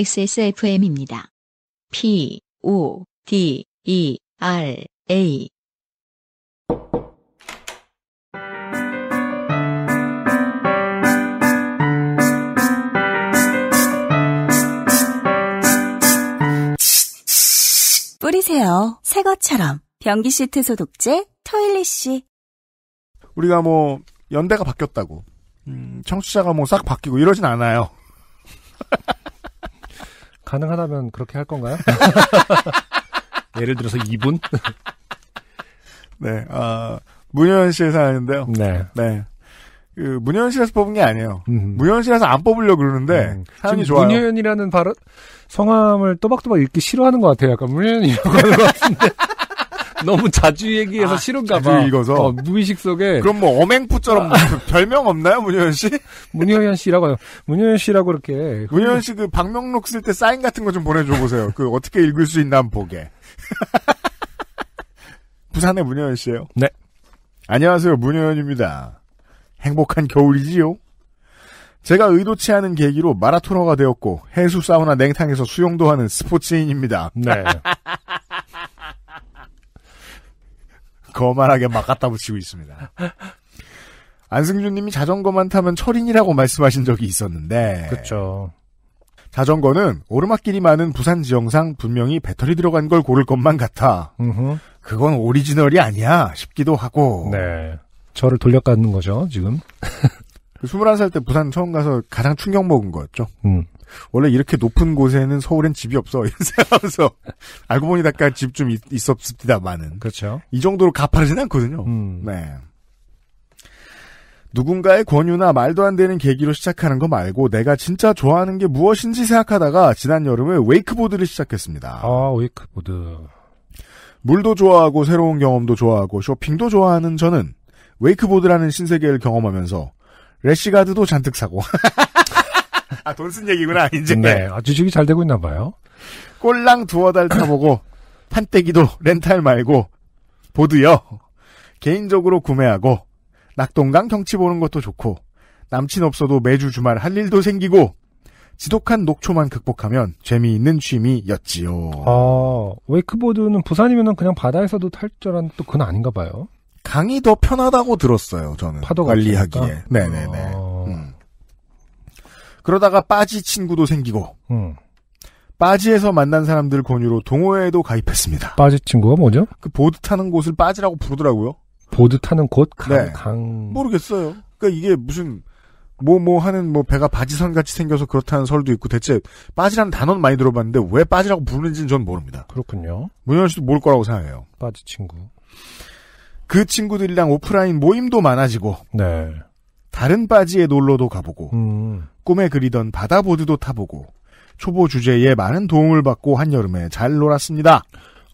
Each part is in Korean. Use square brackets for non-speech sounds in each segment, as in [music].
XSFM입니다. P, O, D, E, R, A. 뿌리세요. 새 것처럼. 변기 시트 소독제, 토일리씨. 우리가 뭐, 연대가 바뀌었다고. 음, 청취자가 뭐 싹 바뀌고 이러진 않아요. [laughs] 가능하다면 그렇게 할 건가요? [laughs] 예를 들어서 2분 [laughs] 네, 아, 문현씨에서 하는데요. 네. 네. 그문현씨에서 뽑은 게 아니에요. 음. 문현씨에서안 뽑으려고 그러는데 사람이 음. 좋아요. 문현이라는 바로 성함을 또박또박 읽기 싫어하는 것 같아요. 약간 문현이라고 하는 것 같은데. [laughs] 너무 자주 얘기해서 아, 싫은가 봐. 읽어서. 어, 무의식 속에. 그럼 뭐 어맹푸처럼 아. [laughs] 별명 없나요, 문효연 씨? 문효연 씨라고요. 문효연 씨라고 이렇게. 문효연 씨그 박명록 쓸 때 사인 같은 거 좀 보내줘 보세요. 그 어떻게 읽을 수 있나 한번 보게. [laughs] 부산의 문효연 씨예요. 네. 안녕하세요, 문효연입니다. 행복한 겨울이지요. 제가 의도치 않은 계기로 마라토너가 되었고 해수 사우나 냉탕에서 수영도 하는 스포츠인입니다. 네. [laughs] 거만하게 막 갖다 붙이고 있습니다. 안승준님이 자전거만 타면 철인이라고 말씀하신 적이 있었는데. 그렇죠. 자전거는 오르막길이 많은 부산 지형상 분명히 배터리 들어간 걸 고를 것만 같아. 으흠. 그건 오리지널이 아니야 싶기도 하고. 네. 저를 돌려가는 거죠, 지금. 21살 [laughs] 그 때 부산 처음 가서 가장 충격 먹은 거였죠. 음. 원래 이렇게 높은 곳에는 서울엔 집이 없어. [laughs] 이런 생각하면서 알고 보니 약간 집 좀있었습니다많은 그렇죠. 이 정도로 가파르진 않거든요. 음. 네. 누군가의 권유나 말도 안 되는 계기로 시작하는 거 말고 내가 진짜 좋아하는 게 무엇인지 생각하다가 지난 여름에 웨이크보드를 시작했습니다. 아, 웨이크보드. 물도 좋아하고 새로운 경험도 좋아하고 쇼핑도 좋아하는 저는 웨이크보드라는 신세계를 경험하면서 래시가드도 잔뜩 사고 [laughs] 아, 돈 쓴 얘기구나, 이제. 네. 아, 주식이 잘 되고 있나 봐요. 꼴랑 두어 달 타보고, 판때기도 렌탈 말고, 보드요. 개인적으로 구매하고, 낙동강 경치 보는 것도 좋고, 남친 없어도 매주 주말 할 일도 생기고, 지독한 녹초만 극복하면 재미있는 취미였지요. 아, 웨이크보드는 부산이면 그냥 바다에서도 탈줄 알았는데 또 그건 아닌가 봐요. 강이 더 편하다고 들었어요, 저는. 파도 관리하기에. 네네네. 아. 그러다가 빠지 친구도 생기고 음. 빠지에서 만난 사람들 권유로 동호회에도 가입했습니다. 빠지 친구가 뭐죠? 그 보드 타는 곳을 빠지라고 부르더라고요. 보드 타는 곳? 강, 네. 강... 모르겠어요. 그러니까 이게 무슨 뭐뭐 뭐 하는 뭐 배가 바지선 같이 생겨서 그렇다는 설도 있고 대체 빠지라는 단어는 많이 들어봤는데 왜 빠지라고 부르는지는 전 모릅니다. 그렇군요. 문현 씨도 모를 거라고 생각해요. 빠지 친구. 그 친구들이랑 오프라인 모임도 많아지고 네. 다른 바지에 놀러도 가보고 음. 꿈에 그리던 바다보드도 타보고 초보 주제에 많은 도움을 받고 한여름에 잘 놀았습니다.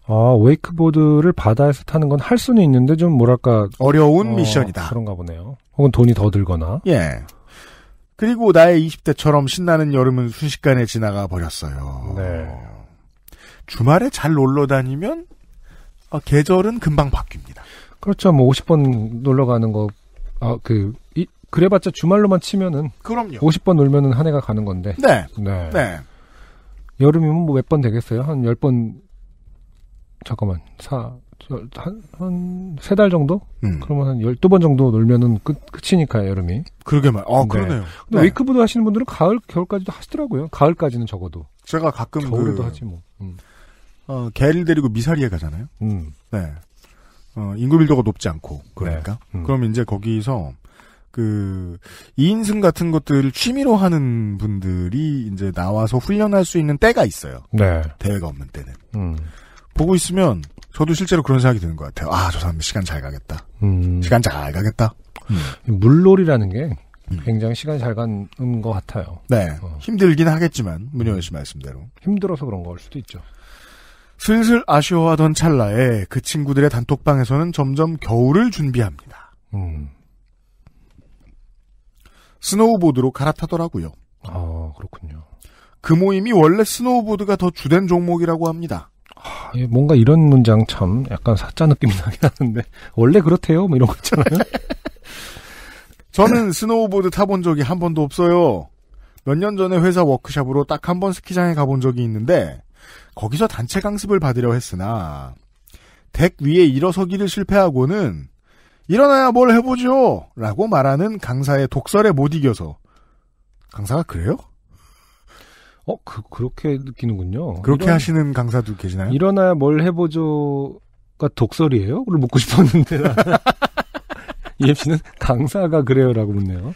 아, 웨이크보드를 바다에서 타는 건 할 수는 있는데 좀 뭐랄까 어려운 어, 미션이다. 그런가 보네요. 혹은 돈이 더 들거나. 예. 그리고 나의 20대처럼 신나는 여름은 순식간에 지나가 버렸어요. 네. 주말에 잘 놀러 다니면 아, 계절은 금방 바뀝니다. 그렇죠. 뭐 50번 놀러 가는 거, 아, 그, 이, 그래봤자 주말로만 치면은 그럼요. 50번 놀면은 한 해가 가는 건데. 네. 네. 네. 여름이면 뭐 몇 번 되겠어요? 한 10번 잠깐만. 4 한한 세 달 정도? 음. 그러면 한 12번 정도 놀면은 끝 끝이니까 여름이. 그러게 말. 아, 네. 그러네요. 근데 네. 웨이크보드 하시는 분들은 가을 겨울까지도 하시더라고요. 가을까지는 적어도. 제가 가끔 겨울에도 그... 하지 뭐. 음. 어, 개를 데리고 미사리에 가잖아요. 음. 네. 어, 인구 밀도가 높지 않고 그러니까. 네. 음. 그럼 이제 거기서 그2인승 같은 것들을 취미로 하는 분들이 이제 나와서 훈련할 수 있는 때가 있어요. 네. 대회가 없는 때는. 음. 보고 있으면 저도 실제로 그런 생각이 드는 것 같아요. 아, 저 사람 시간 잘 가겠다. 음. 시간 잘 가겠다. 음. 물놀이라는 게 음. 굉장히 시간 잘 가는 것 같아요. 네. 어. 힘들긴 하겠지만, 문효연 씨 말씀대로. 힘들어서 그런 걸 수도 있죠. 슬슬 아쉬워하던 찰나에 그 친구들의 단톡방에서는 점점 겨울을 준비합니다. 음. 스노우보드로 갈아타더라고요. 아, 그렇군요. 그 모임이 원래 스노우보드가 더 주된 종목이라고 합니다. 아, 뭔가 이런 문장 참 약간 사짜 느낌이 나긴 하는데 원래 그렇대요 뭐 이런 거 있잖아요. [laughs] 저는 스노우보드 타본 적이 한 번도 없어요. 몇 년 전에 회사 워크샵으로 딱 한 번 스키장에 가본 적이 있는데 거기서 단체 강습을 받으려 했으나 덱 위에 일어서기를 실패하고는 일어나야 뭘 해보죠! 라고 말하는 강사의 독설에 못 이겨서. 강사가 그래요? 어, 그, 그렇게 느끼는군요. 그렇게 일어나, 하시는 강사도 계시나요? 일어나야 뭘 해보죠가 독설이에요? 그걸 묻고 싶었는데. [laughs] 이엠씨는 강사가 그래요라고 묻네요.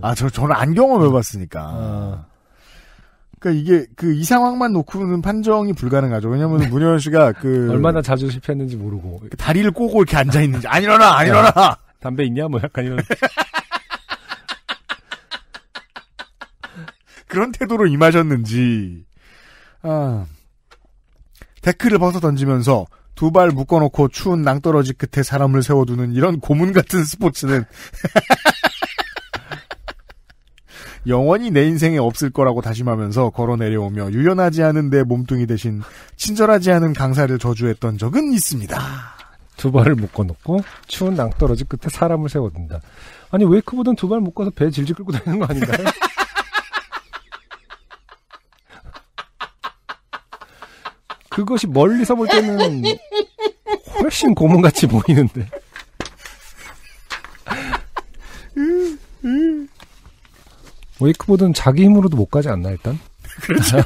아, 저, 저는 안경을해봤으니까 음. 아. 그러니까 이게 그 이 상황만 놓고는 판정이 불가능하죠. 왜냐하면 네. 문효연 씨가 그 [laughs] 얼마나 자주 실패했는지 모르고 그 다리를 꼬고 이렇게 앉아 있는지 안 일어나 안 야, 일어나 담배 있냐 뭐 약간 이런 [laughs] 그런 태도로 임하셨는지 아 데크를 벗어 던지면서 두 발 묶어놓고 추운 낭떠러지 끝에 사람을 세워두는 이런 고문 같은 스포츠는 [laughs] 영원히 내 인생에 없을 거라고 다짐하면서 걸어 내려오며 유연하지 않은 내 몸뚱이 대신 친절하지 않은 강사를 저주했던 적은 있습니다. 두 발을 묶어놓고 추운 낭떠러지 끝에 사람을 세워둔다. 아니 웨이크보드는두발 묶어서 배 질질 끌고 다니는 거 아닌가요? [laughs] 그것이 멀리서 볼 때는 훨씬 고문같이 보이는데. [laughs] 웨이크보드는 자기 힘으로도 못 가지 않나 일단? [laughs] 그렇죠. 아,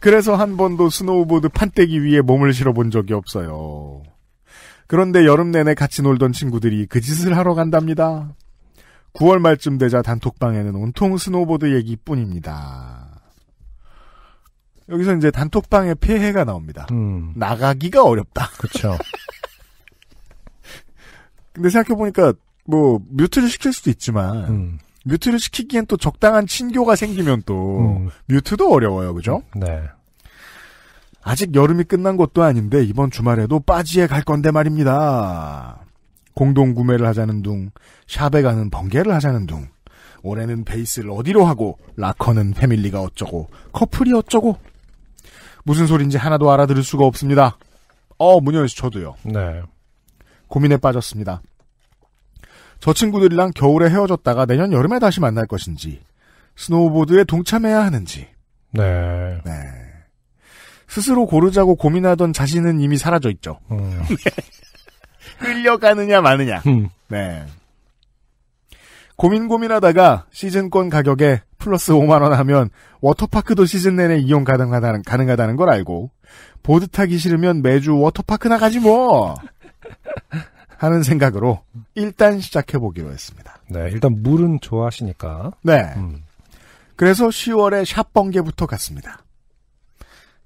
그래서 한 번도 스노우보드 판때기 위에 몸을 실어본 적이 없어요. 그런데 여름 내내 같이 놀던 친구들이 그 짓을 하러 간답니다. 9월 말쯤 되자 단톡방에는 온통 스노보드 우 얘기뿐입니다. 여기서 이제 단톡방의 폐해가 나옵니다. 음. 나가기가 어렵다. 그렇죠. [laughs] 근데 생각해 보니까 뭐 뮤트를 시킬 수도 있지만 음. 뮤트를 시키기엔 또 적당한 친교가 생기면 또 음. 뮤트도 어려워요, 그죠? 네. 아직 여름이 끝난 것도 아닌데 이번 주말에도 빠지에 갈 건데 말입니다. 공동 구매를 하자는 둥, 샵에 가는 번개를 하자는 둥. 올해는 베이스를 어디로 하고 라커는 패밀리가 어쩌고 커플이 어쩌고 무슨 소린지 하나도 알아들을 수가 없습니다. 어 문현 씨 저도요. 네. 고민에 빠졌습니다. 저 친구들이랑 겨울에 헤어졌다가 내년 여름에 다시 만날 것인지 스노우보드에 동참해야 하는지. 네. 네. 스스로 고르자고 고민하던 자신은 이미 사라져 있죠. 음. [laughs] 네. 끌려가느냐 마느냐. 음. 네. 고민 고민하다가 시즌권 가격에 플러스 5만 원 하면 워터파크도 시즌 내내 이용 가능하다는 가능하다는 걸 알고 보드 타기 싫으면 매주 워터파크 나가지 뭐. 하는 생각으로 일단 시작해보기로 했습니다. 네, 일단 물은 좋아하시니까. 네. 음. 그래서 10월에 샵 번개부터 갔습니다.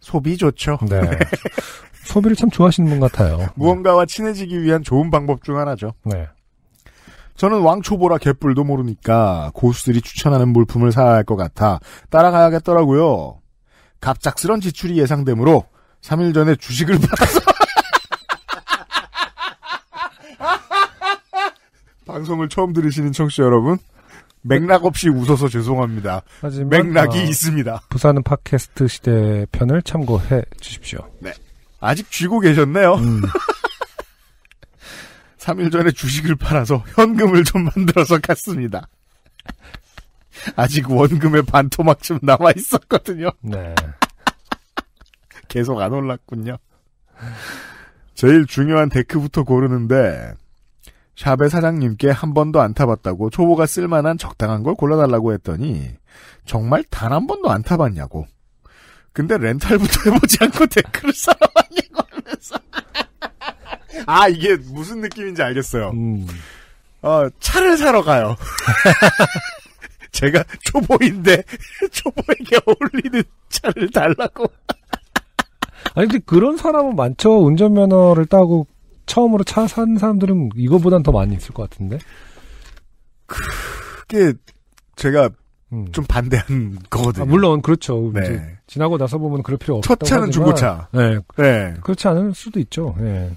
소비 좋죠. 네. [laughs] 소비를 참 좋아하시는 분 같아요. 네. 무언가와 친해지기 위한 좋은 방법 중 하나죠. 네. 저는 왕초보라 개뿔도 모르니까 고수들이 추천하는 물품을 사야 할 것 같아 따라가야겠더라고요. 갑작스런 지출이 예상되므로 3일 전에 주식을 받아서 방송을 처음 들으시는 청취자 여러분, 맥락 없이 웃어서 죄송합니다. 하지만 맥락이 어, 있습니다. 부산은 팟캐스트 시대 편을 참고해 주십시오. 네. 아직 쥐고 계셨네요. 음. 3일 [laughs] 전에 주식을 팔아서 현금을 좀 만들어서 갔습니다. 아직 원금의 반토막쯤 남아 있었거든요. 네. 계속 안 올랐군요. 제일 중요한 데크부터 고르는데 샵의 사장님께 한 번도 안 타봤다고 초보가 쓸만한 적당한 걸 골라달라고 했더니 정말 단 한 번도 안 타봤냐고. 근데 렌탈부터 [laughs] 해보지 않고 댓글을 살아왔냐고 하면서. 아 이게 무슨 느낌인지 알겠어요. 음. 어, 차를 사러 가요. [laughs] 제가 초보인데 [laughs] 초보에게 어울리는 차를 달라고. 아니 근데 그런 사람은 많죠. 운전면허를 따고 처음으로 차 사는 사람들은 이거보단 더 많이 있을 것 같은데? 그게 제가 음. 좀 반대한 거거든요. 아, 물론 그렇죠. 네. 지나고 나서 보면 그럴 필요 없다고 첫 차는 중고차. 네. 네. 그렇지 않을 수도 있죠. 네.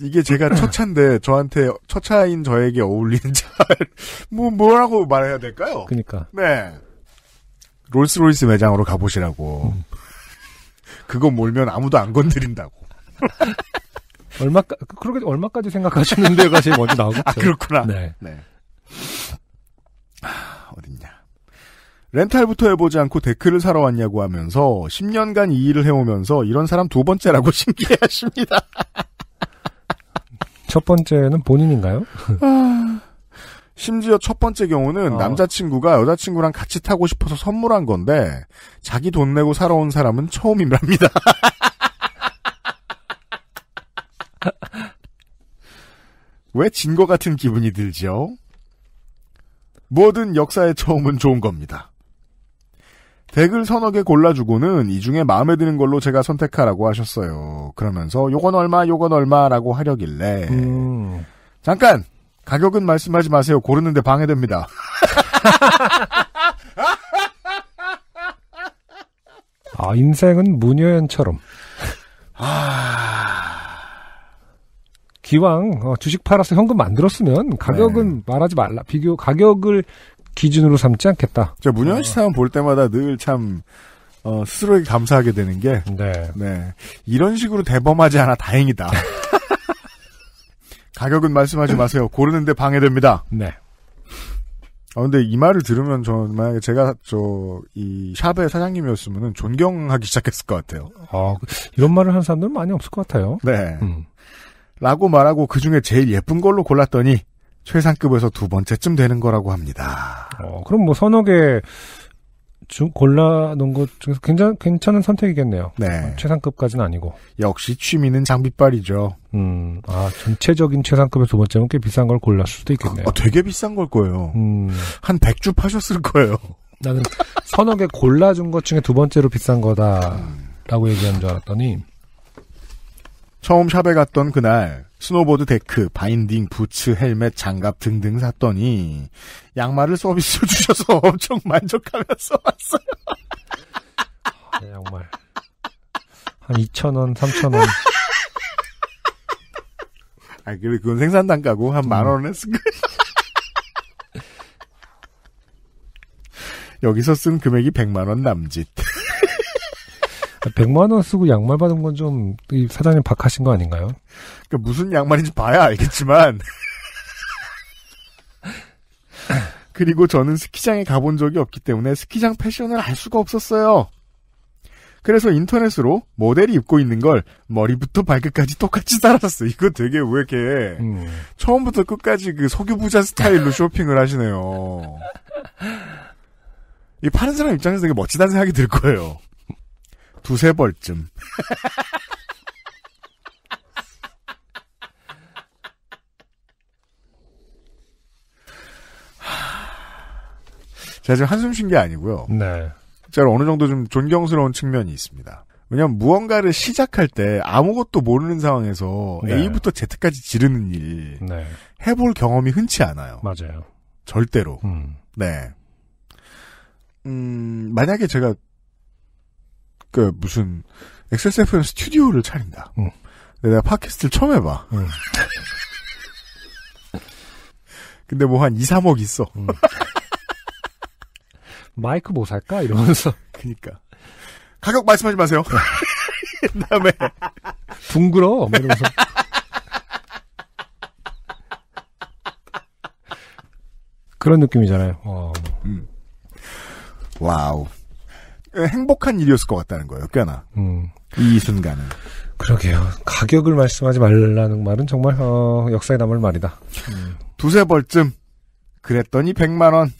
이게 제가 첫 차인데 저한테 첫 차인 저에게 어울리는 차. [laughs] 뭐 뭐라고 말해야 될까요? 그러니까. 네. 롤스로이스 매장으로 가보시라고. 음. 그거 몰면 아무도 안 건드린다고. [laughs] 얼마 그렇게 얼마까지 생각하시는데가 [laughs] 제일 먼저 나오고 아 그렇구나. 네. 네. 아, 어딨냐. 렌탈부터 해보지 않고 데크를 사러 왔냐고 하면서 10년간 이 일을 해오면서 이런 사람 두 번째라고 [laughs] 신기해하십니다. 첫 번째는 본인인가요? 아, 심지어 첫 번째 경우는 어. 남자친구가 여자친구랑 같이 타고 싶어서 선물한 건데 자기 돈 내고 사러 온 사람은 처음이랍니다. [laughs] [laughs] 왜진것 같은 기분이 들죠 뭐든 역사의 처음은 좋은 겁니다. 덱을 서너 개 골라주고는 이 중에 마음에 드는 걸로 제가 선택하라고 하셨어요. 그러면서 요건 얼마, 요건 얼마라고 하려길래 음. 잠깐 가격은 말씀하지 마세요. 고르는데 방해됩니다. [laughs] 아 인생은 문효연처럼아 기왕 어, 주식 팔아서 현금 만들었으면 가격은 네. 말하지 말라. 비교 가격을 기준으로 삼지 않겠다. 제 문현 씨 어. 사연 볼 때마다 늘 참 어, 스스로에게 감사하게 되는 게 네. 네. 이런 식으로 대범하지 않아 다행이다. [laughs] 가격은 말씀하지 마세요. 고르는데 방해됩니다. 네. 아, 근데 이 말을 들으면 저는 만약에 제가 저 이 샵의 사장님이었으면 존경하기 시작했을 것 같아요. 아 그, 이런 말을 하는 사람들은 많이 없을 것 같아요. 네. 음. 라고 말하고 그 중에 제일 예쁜 걸로 골랐더니 최상급에서 두 번째쯤 되는 거라고 합니다. 어, 그럼 뭐 서너 개 중, 골라놓은 것 중에서 굉장히 괜찮은 선택이겠네요. 네. 최상급까지는 아니고. 역시 취미는 장비빨이죠. 음, 아, 전체적인 최상급의 두번째는꽤 비싼 걸 골랐을 수도 있겠네요. 아, 되게 비싼 걸 거예요. 음. 한 100주 파셨을 거예요. 나는 서너 개 골라준 것 중에 두 번째로 비싼 거다라고 얘기한 줄 알았더니 처음 샵에 갔던 그날 스노보드 데크, 바인딩, 부츠, 헬멧, 장갑 등등 샀더니 양말을 서비스 [laughs] 주셔서 엄청 만족하면서 왔어요. 네, 양말 한 2천 원, 3천 원. 아, 그래 그건 생산 단가고 한 만 원에 쓴 거. 음. [laughs] 여기서 쓴 금액이 100만 원 남짓. 100만 원 쓰고 양말 받은 건 좀 사장님 박하신 거 아닌가요? 그러니까 무슨 양말인지 봐야 알겠지만 [laughs] 그리고 저는 스키장에 가본 적이 없기 때문에 스키장 패션을 알 수가 없었어요. 그래서 인터넷으로 모델이 입고 있는 걸 머리부터 발끝까지 똑같이 따라샀어. 이거 되게 왜 이렇게 음. 처음부터 끝까지 그 석유부자 스타일로 쇼핑을 하시네요. 이 파는 사람 입장에서 되게 멋지다는 생각이 들 거예요. 두세 벌쯤. 제가 지금 한숨 쉰 게 아니고요. 네. 제가 어느 정도 좀 존경스러운 측면이 있습니다. 왜냐하면 무언가를 시작할 때 아무것도 모르는 상황에서 네. A부터 Z까지 지르는 일 네. 해볼 경험이 흔치 않아요. 맞아요. 절대로. 음. 네. 음, 만약에 제가 그 무슨 XSFM 스튜디오를 차린다. 응. 내가 팟캐스트를 처음 해봐. 응. [laughs] 근데 뭐 한 2, 3억 있어. 응. [laughs] 마이크 뭐 살까? 이러면서. [laughs] 그니까. 가격 말씀하지 마세요. 그 다음에. 둥그러. 뭐 이러면서. 그런 느낌이잖아요. 어. 음. 와우. 행복한 일이었을 것 같다는 거예요. 꽤나 음. 이 순간은. 그러게요. 가격을 말씀하지 말라는 말은 정말 어, 역사에 남을 말이다. 음. 두세 벌쯤 그랬더니 100만 원.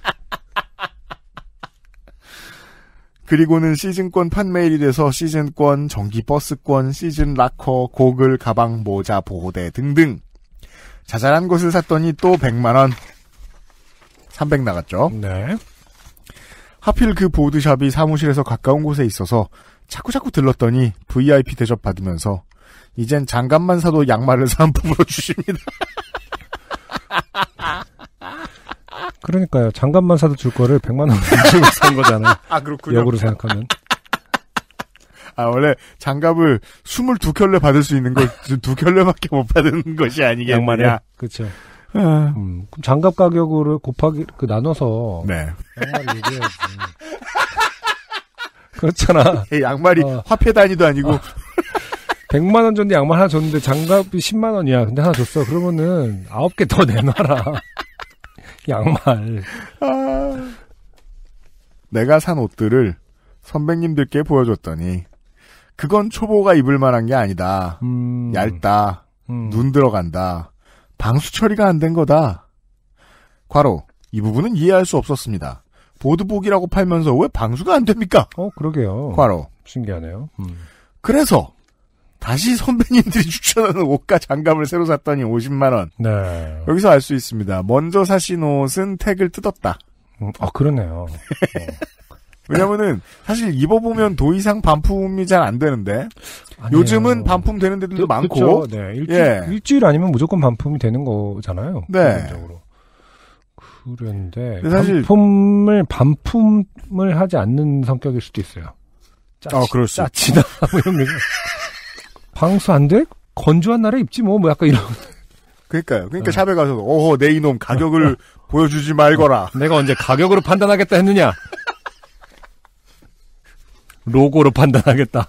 [laughs] 그리고는 시즌권 판매일이 돼서 시즌권, 전기버스권, 시즌 라커 고글, 가방, 모자, 보호대 등등 자잘한 것을 샀더니 또 100만 원. 300 나갔죠. 네. 하필 그 보드샵이 사무실에서 가까운 곳에 있어서 자꾸자꾸 들렀더니 VIP 대접 받으면서 이젠 장갑만 사도 양말을 사은품으로 주십니다. [laughs] 그러니까요. 장갑만 사도 줄 거를 100만 원을 [laughs] 주고 산 거잖아요. 아, 그렇군요. 역으로 생각하면. 아, 원래 장갑을 22켤레 받을 수 있는 걸두 켤레밖에 못 받은 것이 아니겠냐. 양말이야. 그렇죠. 네. 음, 장갑 가격으로 곱하기 그 나눠서 네. 양말 얘 그렇잖아. [laughs] 양말이 어. 화폐 단위도 아니고. 아, 어. 100만 원 전에 양말 하나 줬는데 장갑이 10만 원이야. 근데 하나 줬어. 그러면은 9개 더 내놔라. [laughs] 양말. 아... 내가 산 옷들을 선배님들께 보여줬더니 그건 초보가 입을 만한 게 아니다. 음... 얇다. 음... 눈 들어간다. 방수 처리가 안 된 거다. 과로 이 부분은 이해할 수 없었습니다. 보드복이라고 팔면서 왜 방수가 안 됩니까? 어 그러게요. 과로 신기하네요. 음. 그래서 다시 선배님들이 [laughs] 추천하는 옷과 장갑을 새로 샀더니 50만 원. 네. 여기서 알 수 있습니다. 먼저 사신 옷은 택을 뜯었다. 음, 아 그러네요. [laughs] 어. 왜냐면은 사실 입어보면 더 이상 반품이 잘 안 되는데 아니에요. 요즘은 반품 되는 데도 그, 많고 네, 일주, 예. 일주일 아니면 무조건 반품이 되는 거잖아요. 네. 기본적으로. 그런데 사실 반품을 반품을 하지 않는 성격일 수도 있어요. 아, 짜치, 아, 그럴 수. 짜치다 [laughs] 뭐 방수 안 돼? 건조한 날에 입지 뭐, 뭐 약간 이런. 그러니까요. 그러니까 네. 샵에 가서 오호 내 이놈 가격을 [laughs] 보여주지 말거라. 내가 언제 가격으로 판단하겠다 했느냐? 로고로 판단하겠다.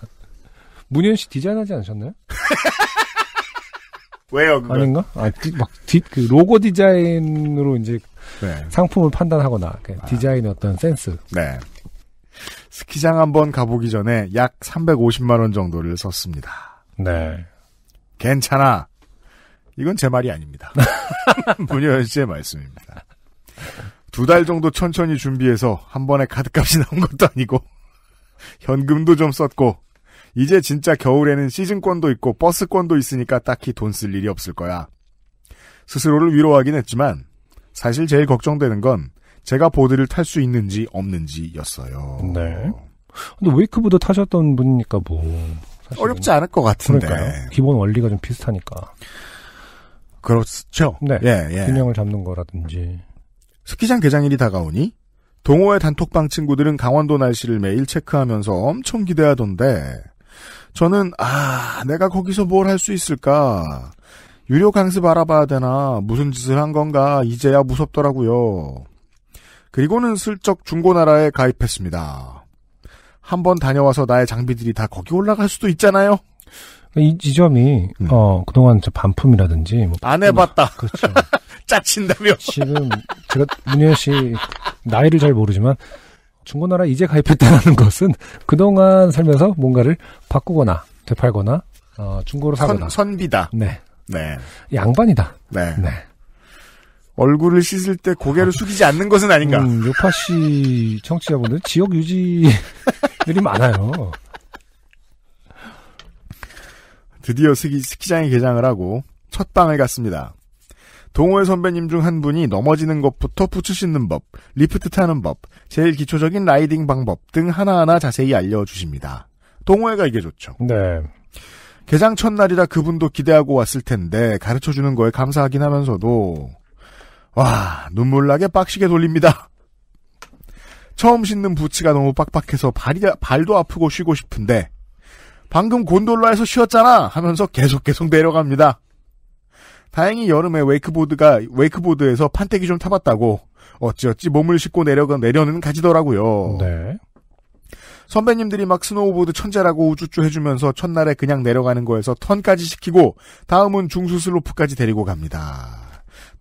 문현 씨 디자인하지 않으셨나요? [laughs] 왜요? 그건? 아닌가? 아, 디, 막 디, 그 로고 디자인으로 이제 네. 상품을 판단하거나 그 아. 디자인의 어떤 센스. 네. 스키장 한번 가보기 전에 약 350만 원 정도를 썼습니다. 네. 괜찮아. 이건 제 말이 아닙니다. [laughs] 문현 씨의 말씀입니다. 두 달 정도 천천히 준비해서 한 번에 카드값이 나온 것도 아니고 현금도 좀 썼고 이제 진짜 겨울에는 시즌권도 있고 버스권도 있으니까 딱히 돈 쓸 일이 없을 거야. 스스로를 위로하긴 했지만 사실 제일 걱정되는 건 제가 보드를 탈 수 있는지 없는지였어요. 네. 근데 웨이크보드 타셨던 분이니까 뭐 어렵지 않을 것 같은데. 그러니까요. 기본 원리가 좀 비슷하니까. 그렇죠. 네. 예, 예. 균형을 잡는 거라든지. 스키장 개장일이 다가오니 동호회 단톡방 친구들은 강원도 날씨를 매일 체크하면서 엄청 기대하던데 저는 아 내가 거기서 뭘 할 수 있을까 유료 강습 알아봐야 되나 무슨 짓을 한 건가 이제야 무섭더라고요. 그리고는 슬쩍 중고나라에 가입했습니다. 한번 다녀와서 나의 장비들이 다 거기 올라갈 수도 있잖아요. 이 지점이 음. 어 그동안 반품이라든지 뭐, 안 해봤다. 그렇죠. [laughs] 짜친다며. 지금 제가 문현 씨 나이를 잘 모르지만 중고나라 이제 가입했다는 것은 그동안 살면서 뭔가를 바꾸거나 되팔거나 어, 중고로 사거나 선, 비다 네. 네. 양반이다. 네. 네. 얼굴을 씻을 때 고개를 숙이지 않는 것은 아닌가. 음, 요파 씨 청취자분들 지역 유지들이 많아요. 드디어 스키, 스키장에 개장을 하고 첫 방을 갔습니다. 동호회 선배님 중 한 분이 넘어지는 것부터 부츠 신는 법, 리프트 타는 법, 제일 기초적인 라이딩 방법 등 하나하나 자세히 알려주십니다. 동호회가 이게 좋죠. 네. 개장 첫날이라 그분도 기대하고 왔을 텐데 가르쳐 주는 거에 감사하긴 하면서도 와 눈물 나게 빡시게 돌립니다. 처음 신는 부츠가 너무 빡빡해서 발이 발도 아프고 쉬고 싶은데 방금 곤돌라에서 쉬었잖아 하면서 계속 계속 내려갑니다. 다행히 여름에 웨이크보드가 웨이크보드에서 판때기 좀 타봤다고 어찌어찌 몸을 싣고 내려가 내려는 가지더라고요. 네. 선배님들이 막 스노우보드 천재라고 우쭈쭈 해주면서 첫날에 그냥 내려가는 거에서 턴까지 시키고 다음은 중수 슬로프까지 데리고 갑니다.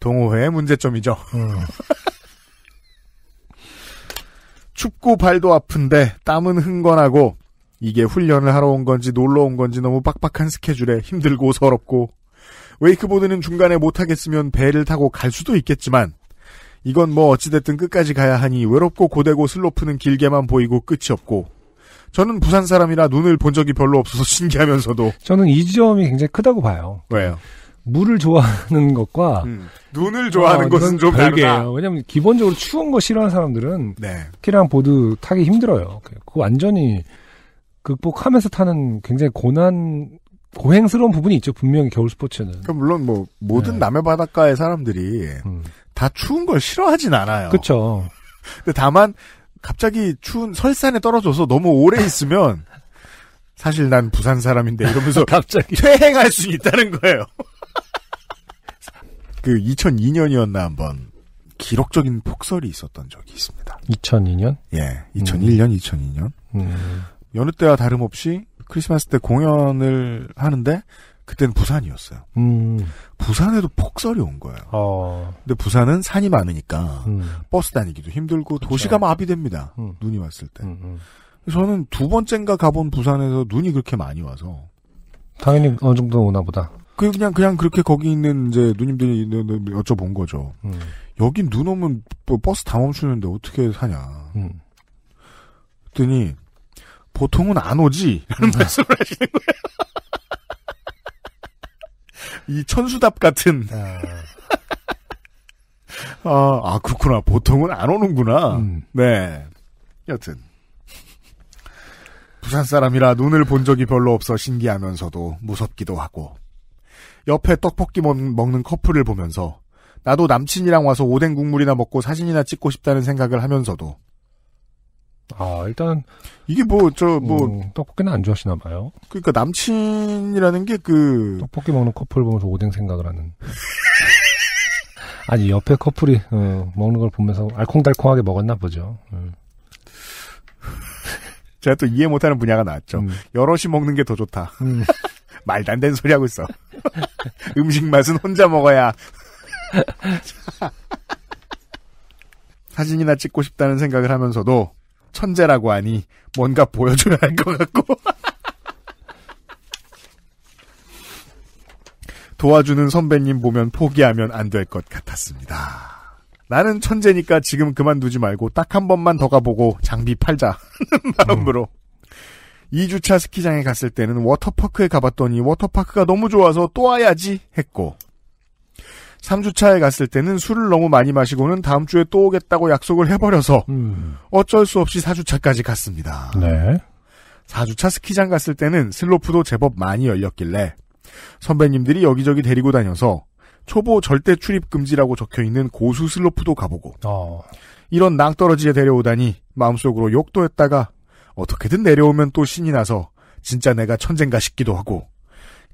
동호회의 문제점이죠. 음. [laughs] 춥고 발도 아픈데 땀은 흥건하고 이게 훈련을 하러 온 건지 놀러 온 건지 너무 빡빡한 스케줄에 힘들고 서럽고 웨이크보드는 중간에 못하겠으면 배를 타고 갈 수도 있겠지만 이건 뭐 어찌됐든 끝까지 가야 하니 외롭고 고되고 슬로프는 길게만 보이고 끝이 없고 저는 부산 사람이라 눈을 본 적이 별로 없어서 [laughs] 신기하면서도 저는 이 지점이 굉장히 크다고 봐요. 왜요? 물을 좋아하는 것과 음, 눈을 좋아하는 어, 것은 좀 별개예요. 다르다. 왜냐하면 기본적으로 추운 거 싫어하는 사람들은 네. 스키랑 보드 타기 힘들어요. 그 완전히 극복하면서 타는 굉장히 고난 고행스러운 부분이 있죠. 분명히 겨울 스포츠는. 그러 그러니까 물론 뭐 모든 네. 남해 바닷가의 사람들이 음. 다 추운 걸 싫어하진 않아요. 그렇죠. [laughs] 근데 다만 갑자기 추운 설산에 떨어져서 너무 오래 있으면 사실 난 부산 사람인데 이러면서 [laughs] 갑자기 퇴행할 수 있다는 거예요. [laughs] 그 2002년이었나 한번 기록적인 폭설이 있었던 적이 있습니다. 2002년? 예, 2001년, 음. 2002년. 음. 여느 때와 다름없이 크리스마스 때 공연을 하는데 그때는 부산이었어요. 음. 부산에도 폭설이 온 거예요. 어. 근데 부산은 산이 많으니까 음. 버스 다니기도 힘들고 그쵸. 도시가 마비됩니다. 음. 눈이 왔을 때. 음, 음. 저는 두 번째인가 가본 부산에서 눈이 그렇게 많이 와서 당연히 어느 정도 오나 보다. 그 그냥 그냥 그렇게 거기 있는 이제 누님들이 여쭤본 거죠. 음. 여긴 눈 오면 뭐 버스 다 멈추는데 어떻게 사냐. 그랬더니 보통은 안 오지? 라 음. 말씀을 하시는 거예요. [laughs] 이 천수답 같은. 아, [laughs] 어, 아, 그렇구나. 보통은 안 오는구나. 음. 네. 여튼. 부산 사람이라 눈을 본 적이 별로 없어 신기하면서도 무섭기도 하고. 옆에 떡볶이 먹는 커플을 보면서 나도 남친이랑 와서 오뎅 국물이나 먹고 사진이나 찍고 싶다는 생각을 하면서도 아, 일단 이게 뭐 저뭐 뭐, 음, 떡볶이는 안 좋아하시나 봐요. 그러니까 남친이라는 게 그 떡볶이 먹는 커플 보면서 오뎅 생각을 하는. 아니 옆에 커플이 어, 먹는 걸 보면서 알콩달콩하게 먹었나 보죠. 음. [laughs] 제가 또 이해 못하는 분야가 나왔죠. 음. 여럿이 먹는 게 더 좋다. 음. [laughs] 말도 안 되는 소리 하고 있어. [laughs] 음식 맛은 혼자 먹어야. 사진이나 찍고 싶다는 생각을 하면서도 천재라고 하니 뭔가 보여줘야 할 것 같고 [laughs] 도와주는 선배님 보면 포기하면 안 될 것 같았습니다. 나는 천재니까 지금 그만두지 말고 딱 한 번만 더 가보고 장비 팔자 하는 음. 마음으로 음. 2주차 스키장에 갔을 때는 워터파크에 가봤더니 워터파크가 너무 좋아서 또 와야지 했고 3주차에 갔을 때는 술을 너무 많이 마시고는 다음 주에 또 오겠다고 약속을 해버려서 음. 어쩔 수 없이 4주차까지 갔습니다. 네. 4주차 스키장 갔을 때는 슬로프도 제법 많이 열렸길래 선배님들이 여기저기 데리고 다녀서 초보 절대 출입 금지라고 적혀 있는 고수 슬로프도 가보고 어. 이런 낭떠러지에 데려오다니 마음속으로 욕도 했다가 어떻게든 내려오면 또 신이 나서 진짜 내가 천재인가 싶기도 하고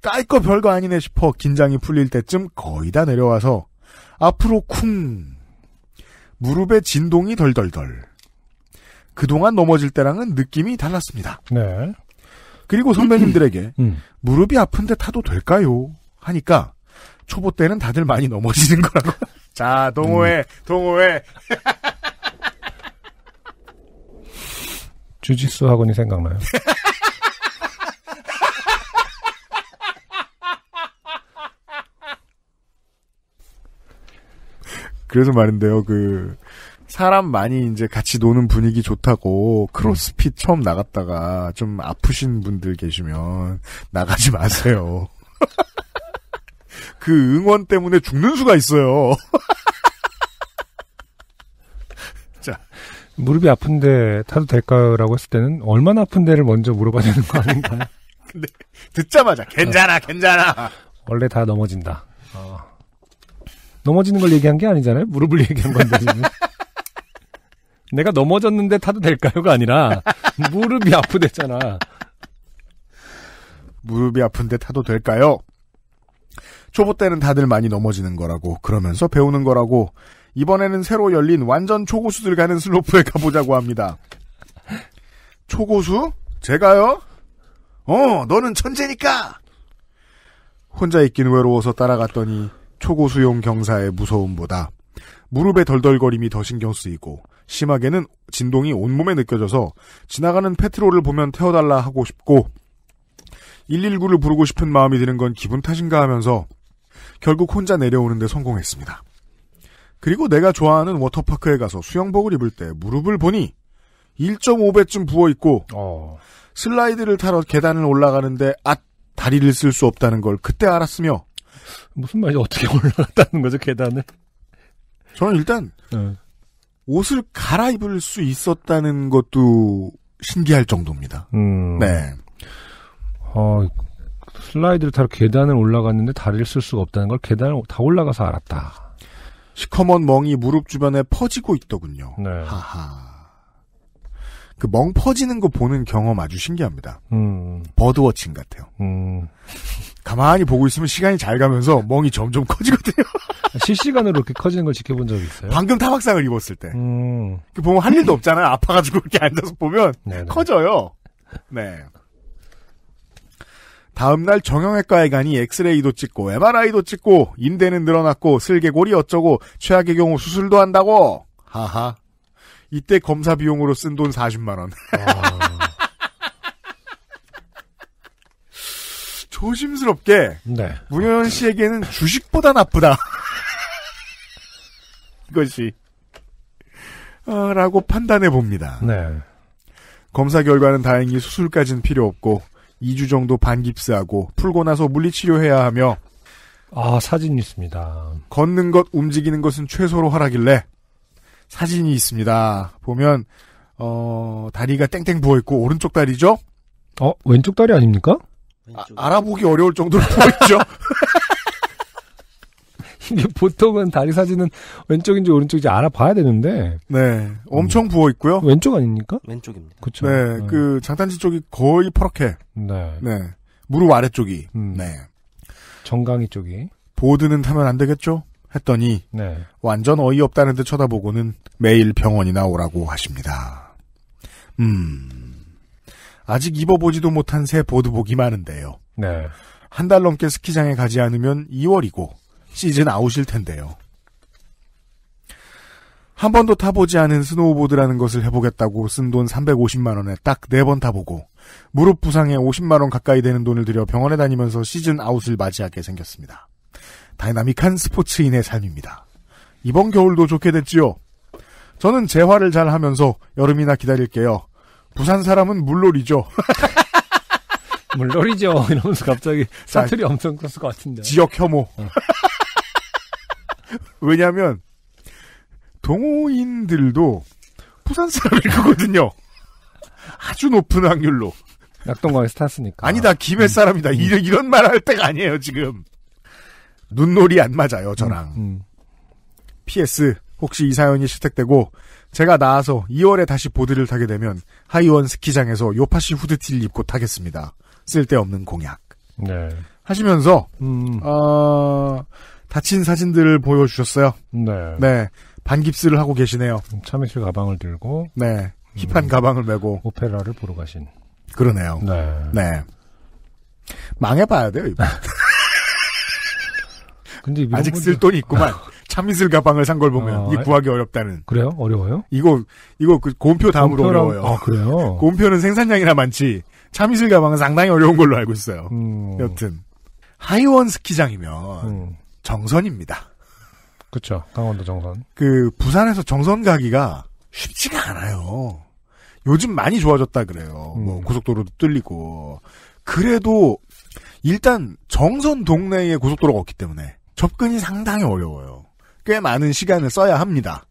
깔거 별거 아니네 싶어 긴장이 풀릴 때쯤 거의 다 내려와서 앞으로 쿵 무릎에 진동이 덜덜덜 그동안 넘어질 때랑은 느낌이 달랐습니다. 네. 그리고 선배님들에게 [clears throat] 음. 무릎이 아픈데 타도 될까요? 하니까 초보 때는 다들 많이 넘어지는 거라고. [laughs] 자, 동호회, 음. 동호회. 주짓수 학원이 생각나요. [laughs] 그래서 말인데요, 그, 사람 많이 이제 같이 노는 분위기 좋다고 크로스핏 음. 처음 나갔다가 좀 아프신 분들 계시면 나가지 마세요. [laughs] 그 응원 때문에 죽는 수가 있어요. [laughs] 자. 무릎이 아픈데 타도 될까요?라고 했을 때는 얼마나 아픈데를 먼저 물어봐야 되는 거 아닌가요? [laughs] 근데 듣자마자 괜찮아, 괜찮아. 원래 다 넘어진다. 어. 넘어지는 걸 얘기한 게 아니잖아요. 무릎을 [laughs] 얘기한 건데 지금. 내가 넘어졌는데 타도 될까요가 아니라 무릎이 아프대잖아. 무릎이 아픈데 타도 될까요? 초보 때는 다들 많이 넘어지는 거라고 그러면서 배우는 거라고 이번에는 새로 열린 완전 초고수들 가는 슬로프에 가보자고 합니다. 초고수? 제가요? 어, 너는 천재니까! 혼자 있긴 외로워서 따라갔더니 초고 수용 경사의 무서움보다 무릎의 덜덜거림이 더 신경 쓰이고 심하게는 진동이 온몸에 느껴져서 지나가는 페트롤을 보면 태워달라 하고 싶고 119를 부르고 싶은 마음이 드는 건 기분 탓인가 하면서 결국 혼자 내려오는데 성공했습니다. 그리고 내가 좋아하는 워터파크에 가서 수영복을 입을 때 무릎을 보니 1.5배쯤 부어 있고 어. 슬라이드를 타러 계단을 올라가는데 앗 다리를 쓸 수 없다는 걸 그때 알았으며 무슨 말이죠? 어떻게 올라갔다는 거죠, 계단을? 저는 일단, 네. 옷을 갈아입을 수 있었다는 것도 신기할 정도입니다. 음. 네. 어, 슬라이드를 타러 계단을 올라갔는데 다리를 쓸 수가 없다는 걸 계단을 다 올라가서 알았다. 시커먼 멍이 무릎 주변에 퍼지고 있더군요. 네. 하하. 그멍 퍼지는 거 보는 경험 아주 신기합니다. 음. 버드워칭 같아요. 음. 가만히 보고 있으면 시간이 잘 가면서 멍이 점점 [laughs] 커지거든요. 실시간으로 이렇게 커지는 걸 지켜본 적이 있어요? 방금 타박상을 입었을 때. 음. 그 보면 할 일도 없잖아요. 아파가지고 이렇게 앉아서 보면 네네. 커져요. 네. 다음날 정형외과에 가니 엑스레이도 찍고 MRI도 찍고 인대는 늘어났고 슬개골이 어쩌고 최악의 경우 수술도 한다고 하하 이때 검사 비용으로 쓴 돈 40만 원. 아. [laughs] 조심스럽게 네. 문현 씨에게는 주식보다 나쁘다. [laughs] 이것이 어, 라고 판단해 봅니다. 네. 검사 결과는 다행히 수술까지는 필요 없고 2주 정도 반깁스하고 풀고 나서 물리치료해야 하며 아 사진 있습니다. 걷는 것 움직이는 것은 최소로 하라길래 사진이 있습니다. 보면 어, 다리가 땡땡 부어 있고 오른쪽 다리죠? 어, 왼쪽 다리 아닙니까? 아, 아 알아보기 어려울 정도로 부어 있죠 [laughs] 이게 보통은 다리 사진은 왼쪽인지 오른쪽인지 알아봐야 되는데. 네, 엄청 음, 부어 있고요. 왼쪽 아닙니까? 왼쪽입니다. 그렇 네, 네, 그 장단지 쪽이 거의 퍼렇게. 네. 네. 무릎 아래쪽이. 음. 네. 정강이 쪽이. 보드는 타면 안 되겠죠? 했더니 네. 완전 어이없다는 듯 쳐다보고는 매일 병원이나 오라고 하십니다. 음. 아직 입어보지도 못한 새 보드복이 많은데요. 네. 한달 넘게 스키장에 가지 않으면 2월이고 시즌 아웃일 텐데요. 한 번도 타보지 않은 스노우보드라는 것을 해보겠다고 쓴 돈 350만 원에 딱 네 번 타보고 무릎 부상에 50만 원 가까이 되는 돈을 들여 병원에 다니면서 시즌 아웃을 맞이하게 생겼습니다. 다이나믹한 스포츠인의 삶입니다. 이번 겨울도 좋게 됐지요. 저는 재활을 잘 하면서 여름이나 기다릴게요. 부산 사람은 물놀이죠. [laughs] 물놀이죠. 이러면서 갑자기 사투리 아, 엄청 컸을 것 같은데. 지역 혐오. 어. [laughs] 왜냐하면 동호인들도 부산 사람이거든요. 아주 높은 확률로. 낙동강에 스타스니까. 아니다, 김해 사람이다. 음. 이런, 이런 말 할 때가 아니에요, 지금. 눈놀이 안 맞아요, 음, 저랑. 음, 음. PS, 혹시 이 사연이 채택되고 제가 나와서 2월에 다시 보드를 타게 되면 하이원 스키장에서 요파시 후드티를 입고 타겠습니다. 쓸데없는 공약. 네. 하시면서 음. 어, 다친 사진들을 보여주셨어요. 네. 네. 반깁스를 하고 계시네요. 참외실 가방을 들고. 네. 힙한 음, 가방을 메고. 오페라를 보러 가신. 그러네요. 네. 네. 망해봐야 돼요, 이거 [laughs] 근데 아직 쓸 돈이 있구만. [laughs] 참이슬 가방을 산 걸 보면 어, 아, 이 구하기 어렵다는. 그래요? 어려워요? 이거 이거 그 곰표 다음으로 곰표랑, 어려워요. 아 그래요? [laughs] 곰표는 생산량이나 많지 참이슬 가방은 상당히 어려운 걸로 알고 있어요. 음. 여튼 하이원 스키장이면 음. 정선입니다. 그렇죠. 강원도 정선. 그 부산에서 정선 가기가 쉽지가 않아요. 요즘 많이 좋아졌다 그래요. 뭐 음. 뭐 고속도로도 뚫리고 그래도 일단 정선 동네에 고속도로가 없기 때문에 접근이 상당히 어려워요. 꽤 많은 시간을 써야 합니다.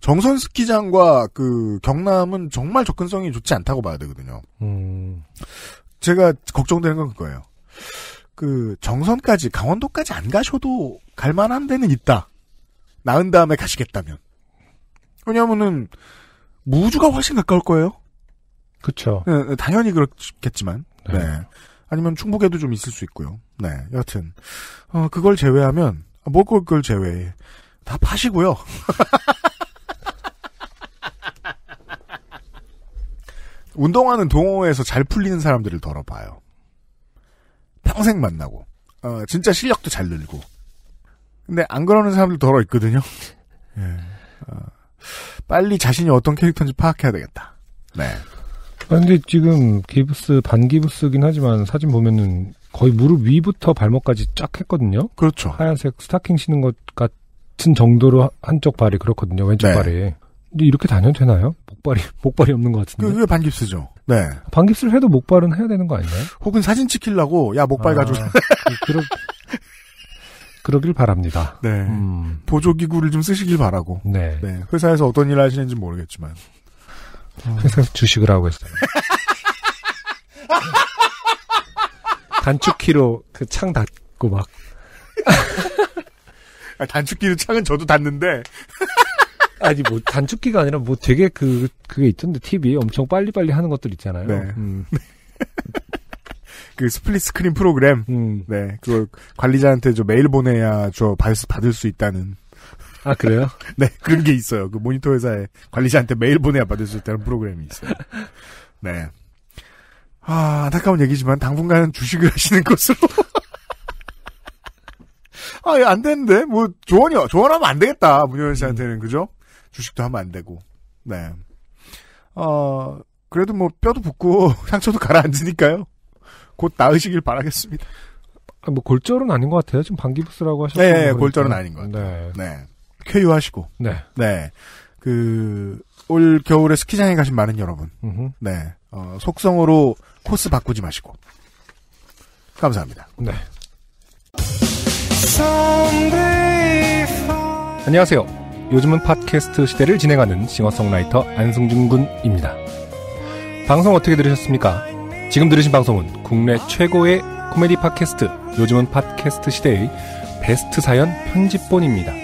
정선 스키장과 그 경남은 정말 접근성이 좋지 않다고 봐야 되거든요. 음. 제가 걱정되는 건 그거예요. 그 정선까지 강원도까지 안 가셔도 갈 만한 데는 있다. 나은 다음에 가시겠다면. 왜냐면은 무주가 훨씬 가까울 거예요. 그렇죠. 네, 당연히 그렇겠지만. 네. 네. 아니면 충북에도 좀 있을 수 있고요. 네, 여하튼 어, 그걸 제외하면 아, 먹을 걸 제외 해다 파시고요. [laughs] 운동하는 동호회에서 잘 풀리는 사람들을 덜어봐요. 평생 만나고 어, 진짜 실력도 잘 늘고 근데 안 그러는 사람들 덜어 있거든요. [laughs] 예. 어, 빨리 자신이 어떤 캐릭터인지 파악해야 되겠다. 네. 그런데 아, 지금 기브스 반기브스긴 하지만 사진 보면은 거의 무릎 위부터 발목까지 쫙 했거든요. 그렇죠. 하얀색 스타킹 신은 것 같은 정도로 한쪽 발이 그렇거든요. 왼쪽 네. 발이. 근데 이렇게 다녀도 되나요? 목발이 [laughs] 목발이 없는 것 같은데. 그게 그 반깁스죠. 네. 반깁스를 해도 목발은 해야 되는 거 아닌가요? 혹은 사진 찍히려고 야 목발 아, 가지고. 그 그러, 그러길 바랍니다. 네. 음. 보조기구를 좀 쓰시길 바라고. 네. 네. 회사에서 어떤 일을 하시는지 모르겠지만. 항서 주식을 하고 있어요. [laughs] 단축키로 그 창 닫고 막. [laughs] 아, 단축키로 창은 저도 닫는데. [laughs] 아니 뭐 단축키가 아니라 뭐 되게 그 그게 있던데 TV 엄청 빨리빨리 하는 것들 있잖아요. 네. 음. 그 스플릿 스크린 프로그램. 음. 네. 그걸 관리자한테 저 메일 보내야 저 받을 수 있다는. 아 그래요? [laughs] 네 그런 게 있어요. 그 모니터 회사에 관리자한테 메일 보내야 받을 수 있다는 프로그램이 있어요. 네. 아 안타까운 얘기지만 당분간은 주식을 [laughs] 하시는 것으로. 아안 되는데 뭐 조언이요 조언하면 안 되겠다 문효연 씨한테는 음. 그죠? 주식도 하면 안 되고. 네. 어 그래도 뭐 뼈도 붓고 [laughs] 상처도 가라앉으니까요. 곧 나으시길 바라겠습니다. 아, 뭐 골절은 아닌 것 같아요. 지금 방기부스라고 하셨는데. 네, 네, 네 골절은 아닌 것 같아요. 네. 네. 쾌유하시고 네. 네. 그 올 겨울에 스키장에 가신 많은 여러분. 음흠. 네. 어, 속성으로 코스 바꾸지 마시고. 감사합니다. 네. 안녕하세요. 요즘은 팟캐스트 시대를 진행하는 싱어송라이터 안승준 군입니다. 방송 어떻게 들으셨습니까? 지금 들으신 방송은 국내 최고의 코미디 팟캐스트 요즘은 팟캐스트 시대의 베스트 사연 편집본입니다.